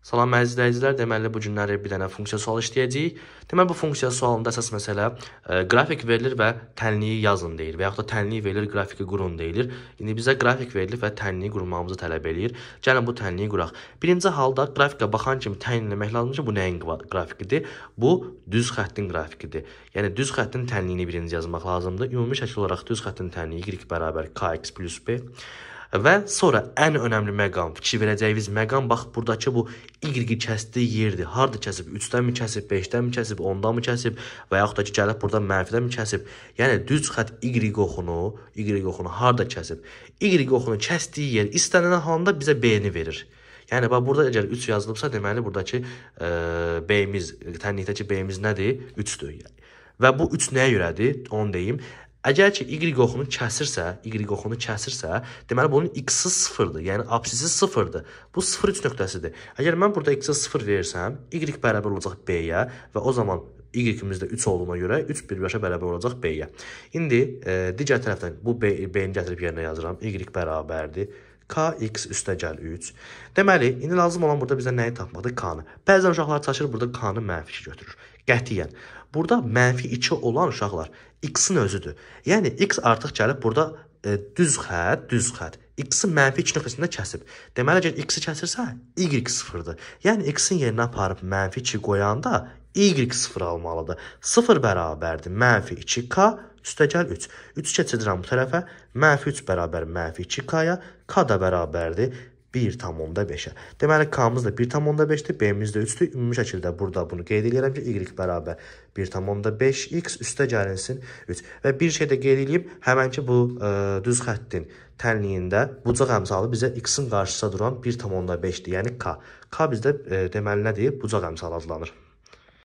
Salam əziz izləyicilər, deməli bu günləri bir dənə funksiya sualı işləyəcəyik. Deməli bu funksiya sualında əsas məsələ ə, e, qrafik verilir və tənliyi yazın deyir və yaxud da tənliyi verilir, qrafiki qurun deyilir. İndi bizə qrafik verilir və tənliyi qurmağımızı tələb eləyir. Gəlin bu tənliyi quraq. Birinci halda qrafikə baxan kimi təyin etmək lazımdır ki, bu nəyin qrafikidir? Bu düz xəttin qrafikidir. Yəni düz xəttin tənliyini birinci yazmaq lazımdır. Ümumi şəkil olaraq düz xəttin tənliyi y bərabər kx + b Və sonra ən önəmli məqam, fikir verəcəyiniz məqam bax burdakı bu y-i kəsdiyi yerdir. Harda kəsib? 3-dənmi kəsib, 5-dənmi kəsib, 10-danmı kəsib və yaxud da ki, gəlib burada mənfidənmi kəsib? Yəni düz xətt y oxunu, y oxunu harda kəsib? Y oxunu kəsdiyi yer istənilən halda bizə b-ni verir. Yəni bax burada əgər 3 yazılıbsa, deməli burdakı e, b-imiz, tənlikdəki b-imiz nədir? 3-dür. Və bu 3 nəyə görədir? Onu deyim. Əgər ki y oxunu kəsirsə, y oxunu kəsirsə, deməli bunun x-i 0-dır. Yəni absisi 0-dır. Bu 0 nöqtəsidir. Əgər mən burada x-ə 0 versəm, y bərabər olacaq b-yə və o zaman y-imiz də 3 olduğuna görə 3 birbaşa bərabər olacaq b-yə. İndi e, digər tərəfdən bu b-ni gətirib yerinə yazıram. y bərabərdir kx üstəgəl 3. Deməli, indi lazım olan burada bizə nəyi tapmaqdır? K-nı. Bəzən uşaqlar çalışır burada K-nı mənfi 2 götürür. Qətiyyən. Burada mənfi 2 olan uşaqlar x-in özüdür. Yəni, x artıq gəlib burada e, düz xət, düz xət. X-i mənfi 2 nöqtəsində kəsib. Deməli, əgər X-i kəsirsə, Y sıfırdır. Yəni, X-in yerinə aparıb mənfi 2 qoyanda Y sıfır almalıdır. Sıfır bərabərdir mənfi 2K üstəgəl 3. 3 keçirirəm bu tərəfə. Mənfi 3 bərabər mənfi 2k-ya. K da bərabərdir 1,5-ə. Deməli, K-mız da 1,5-dir, B-miz də 3-dür. Ümumi şəkildə burada bunu qeyd edirəm ki, Y bərabər 1,5x üstə gəlinsin 3. Və bir şey də qeyd edeyim, həmənki bu ə, e, düz xəttin tənliyində bucaq əmsalı bizə x-in qarşısında duran 1,5-dir, yəni K. K bizdə ə, e, deməli nədir? Bucaq əmsalı adlanır.